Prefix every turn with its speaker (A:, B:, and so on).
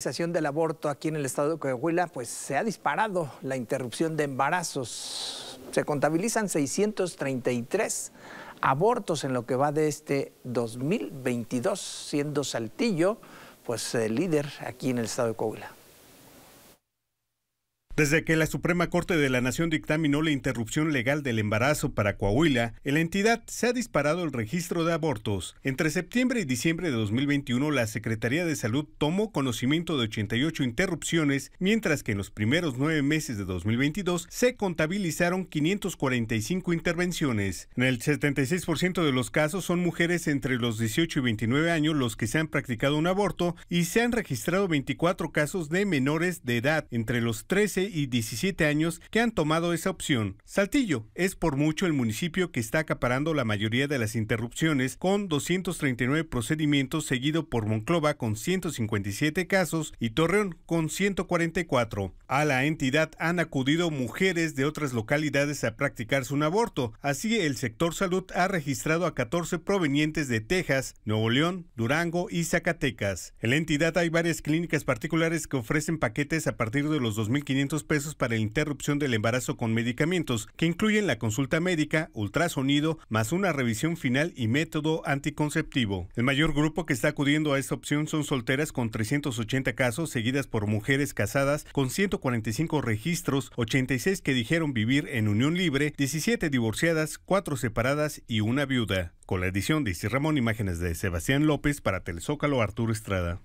A: La legalización del aborto aquí en el estado de Coahuila, pues se ha disparado la interrupción de embarazos. Se contabilizan 633 abortos en lo que va de este 2022, siendo Saltillo pues el líder aquí en el estado de Coahuila.
B: Desde que la Suprema Corte de la Nación dictaminó la interrupción legal del embarazo para Coahuila, en la entidad se ha disparado el registro de abortos. Entre septiembre y diciembre de 2021, la Secretaría de Salud tomó conocimiento de 88 interrupciones, mientras que en los primeros nueve meses de 2022 se contabilizaron 545 intervenciones. En el 76% de los casos son mujeres entre los 18 y 29 años los que se han practicado un aborto y se han registrado 24 casos de menores de edad entre los 13 y 17 años que han tomado esa opción. Saltillo es por mucho el municipio que está acaparando la mayoría de las interrupciones, con 239 procedimientos, seguido por Monclova con 157 casos y Torreón con 144. A la entidad han acudido mujeres de otras localidades a practicarse un aborto, así el sector salud ha registrado a 14 provenientes de Texas, Nuevo León, Durango y Zacatecas. En la entidad hay varias clínicas particulares que ofrecen paquetes a partir de los 2.500 pesos para la interrupción del embarazo con medicamentos, que incluyen la consulta médica, ultrasonido, más una revisión final y método anticonceptivo. El mayor grupo que está acudiendo a esta opción son solteras con 380 casos, seguidas por mujeres casadas con 145 registros, 86 que dijeron vivir en unión libre, 17 divorciadas, 4 separadas y una viuda. Con la edición de Isis Ramón, imágenes de Sebastián López para Telezócalo Arturo Estrada.